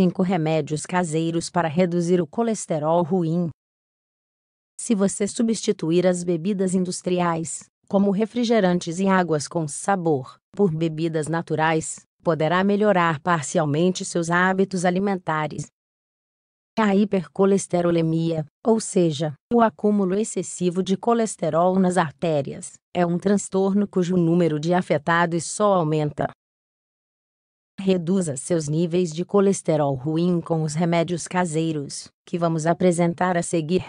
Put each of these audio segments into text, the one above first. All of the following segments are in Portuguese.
5 remédios caseiros para reduzir o colesterol ruim. Se você substituir as bebidas industriais, como refrigerantes e águas com sabor, por bebidas naturais, poderá melhorar parcialmente seus hábitos alimentares. A hipercolesterolemia, ou seja, o acúmulo excessivo de colesterol nas artérias, é um transtorno cujo número de afetados só aumenta Reduza seus níveis de colesterol ruim com os remédios caseiros, que vamos apresentar a seguir.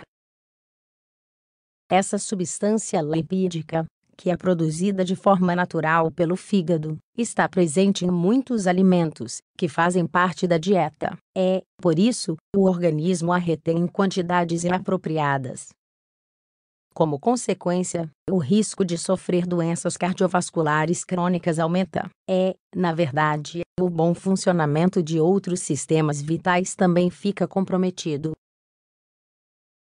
Essa substância lipídica, que é produzida de forma natural pelo fígado, está presente em muitos alimentos que fazem parte da dieta. É, por isso, o organismo a retém em quantidades inapropriadas. Como consequência, o risco de sofrer doenças cardiovasculares crônicas aumenta. É, na verdade, o bom funcionamento de outros sistemas vitais também fica comprometido.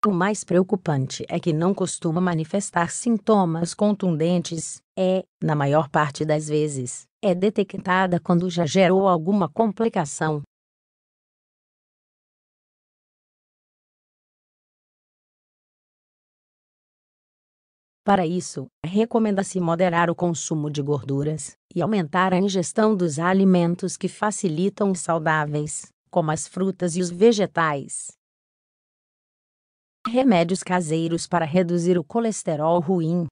O mais preocupante é que não costuma manifestar sintomas contundentes, é, na maior parte das vezes, é detectada quando já gerou alguma complicação. Para isso, recomenda-se moderar o consumo de gorduras, e aumentar a ingestão dos alimentos que facilitam os saudáveis, como as frutas e os vegetais. Remédios caseiros para reduzir o colesterol ruim.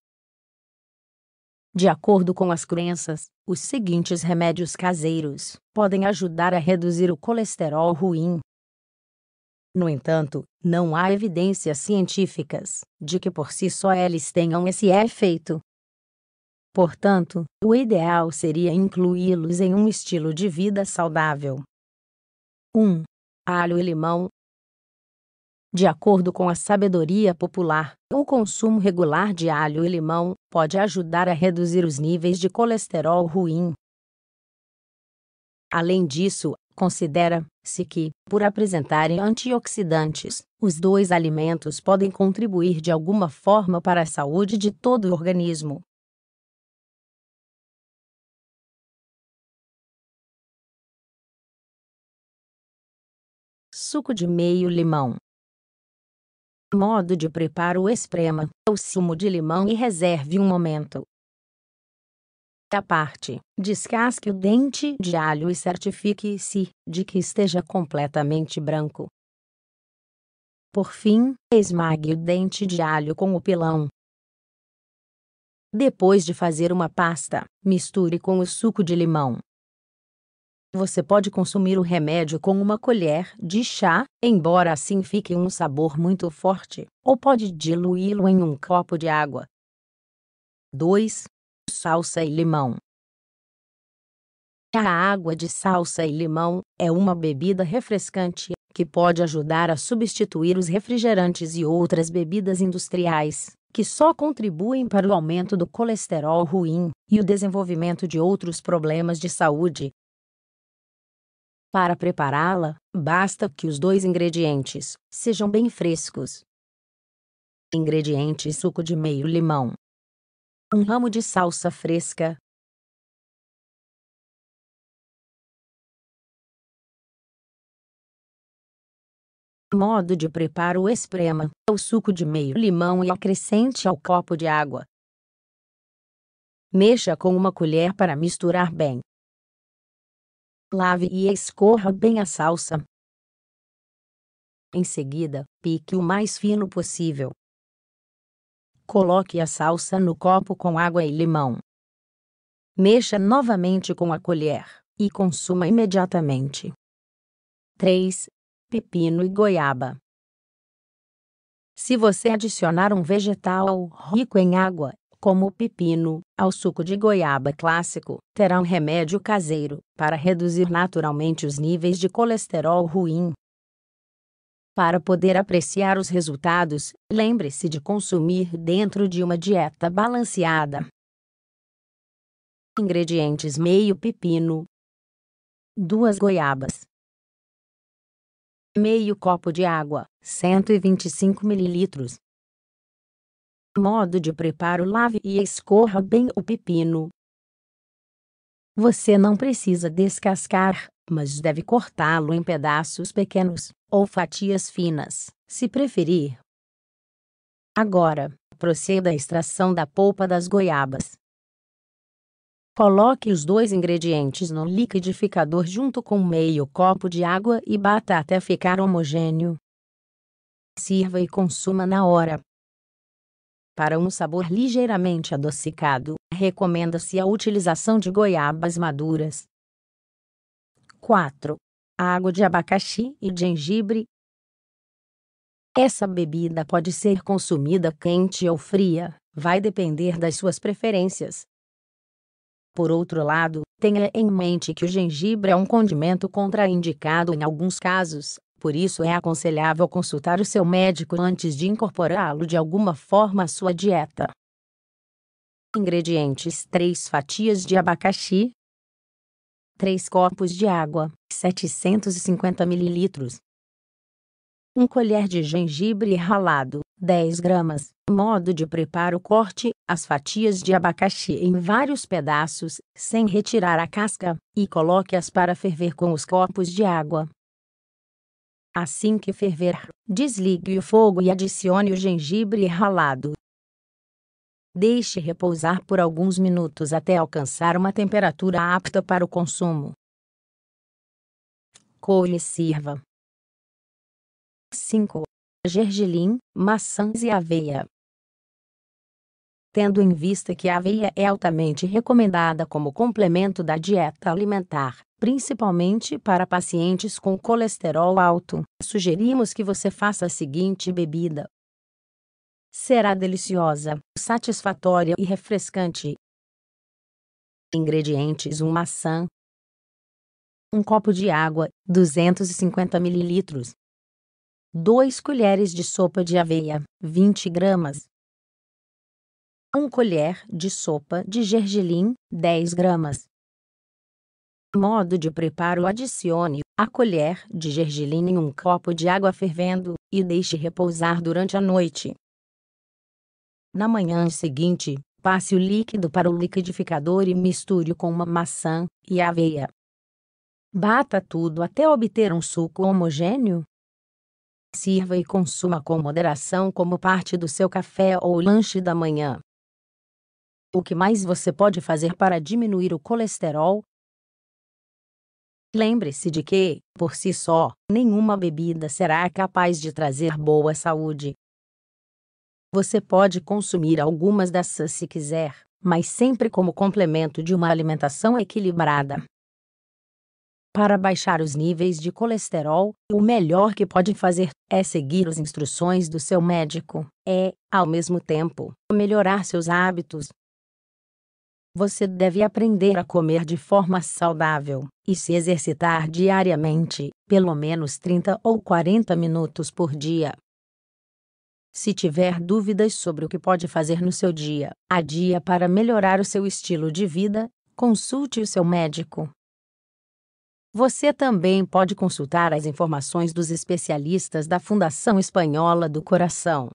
De acordo com as crenças, os seguintes remédios caseiros podem ajudar a reduzir o colesterol ruim. No entanto, não há evidências científicas de que por si só eles tenham esse efeito, Portanto, o ideal seria incluí-los em um estilo de vida saudável. 1. Alho e limão. De acordo com a sabedoria popular, o consumo regular de alho e limão pode ajudar a reduzir os níveis de colesterol ruim. Além disso, considera-se que, por apresentarem antioxidantes, os dois alimentos podem contribuir de alguma forma para a saúde de todo o organismo. suco de meio limão. Modo de preparo esprema o sumo de limão e reserve um momento. A parte, descasque o dente de alho e certifique-se de que esteja completamente branco. Por fim, esmague o dente de alho com o pilão. Depois de fazer uma pasta, misture com o suco de limão você pode consumir o remédio com uma colher de chá, embora assim fique um sabor muito forte, ou pode diluí-lo em um copo de água. 2. Salsa e limão. A água de salsa e limão é uma bebida refrescante que pode ajudar a substituir os refrigerantes e outras bebidas industriais, que só contribuem para o aumento do colesterol ruim e o desenvolvimento de outros problemas de saúde, para prepará-la, basta que os dois ingredientes sejam bem frescos. Ingredientes: suco de meio limão, um ramo de salsa fresca, Modo de preparo: esprema o suco de meio limão e acrescente ao copo de água. Mexa com uma colher para misturar bem. Lave e escorra bem a salsa. Em seguida, pique o mais fino possível. Coloque a salsa no copo com água e limão. Mexa novamente com a colher e consuma imediatamente. 3. Pepino e goiaba. Se você adicionar um vegetal rico em água, como o pepino, ao suco de goiaba clássico, terá um remédio caseiro para reduzir naturalmente os níveis de colesterol ruim. Para poder apreciar os resultados, lembre-se de consumir dentro de uma dieta balanceada. Ingredientes: meio pepino, duas goiabas, meio copo de água, 125 ml, Modo de preparo: lave e escorra bem o pepino. Você não precisa descascar, mas deve cortá-lo em pedaços pequenos ou fatias finas, se preferir. Agora, proceda à extração da polpa das goiabas. Coloque os dois ingredientes no liquidificador junto com meio copo de água e bata até ficar homogêneo. Sirva e consuma na hora. Para um sabor ligeiramente adocicado, recomenda-se a utilização de goiabas maduras. 4. Água de abacaxi e gengibre. Essa bebida pode ser consumida quente ou fria, vai depender das suas preferências. Por outro lado, tenha em mente que o gengibre é um condimento contraindicado em alguns casos, por isso é aconselhável consultar o seu médico antes de incorporá-lo de alguma forma à sua dieta. Ingredientes: 3 fatias de abacaxi, 3 copos de água, 750 ml, 1 colher de gengibre ralado, 10 gramas. Modo de preparo: corte as fatias de abacaxi em vários pedaços, sem retirar a casca, e coloque-as para ferver com os copos de água. Assim que ferver, desligue o fogo e adicione o gengibre ralado. Deixe repousar por alguns minutos até alcançar uma temperatura apta para o consumo. Coe e sirva. 5. Gergelim, maçãs e aveia tendo em vista que a aveia é altamente recomendada como complemento da dieta alimentar, principalmente para pacientes com colesterol alto. Sugerimos que você faça a seguinte bebida. Será deliciosa, satisfatória e refrescante. Ingredientes: uma maçã, um copo de água, 250 ml, 2 colheres de sopa de aveia, 20 gramas, 1 colher de sopa de gergelim, 10 gramas. Modo de preparo: adicione a colher de gergelim em um copo de água fervendo e deixe repousar durante a noite. Na manhã seguinte, passe o líquido para o liquidificador e misture com uma maçã e aveia. Bata tudo até obter um suco homogêneo. Sirva e consuma com moderação como parte do seu café ou lanche da manhã. O que mais você pode fazer para diminuir o colesterol? Lembre-se de que, por si só, nenhuma bebida será capaz de trazer boa saúde. Você pode consumir algumas dessas se quiser, mas sempre como complemento de uma alimentação equilibrada. Para baixar os níveis de colesterol, o melhor que pode fazer é seguir as instruções do seu médico, é, ao mesmo tempo, melhorar seus hábitos, você deve aprender a comer de forma saudável e se exercitar diariamente, pelo menos 30 ou 40 minutos por dia. Se tiver dúvidas sobre o que pode fazer no seu dia a dia para melhorar o seu estilo de vida, consulte o seu médico. Você também pode consultar as informações dos especialistas da Fundação Espanhola do Coração.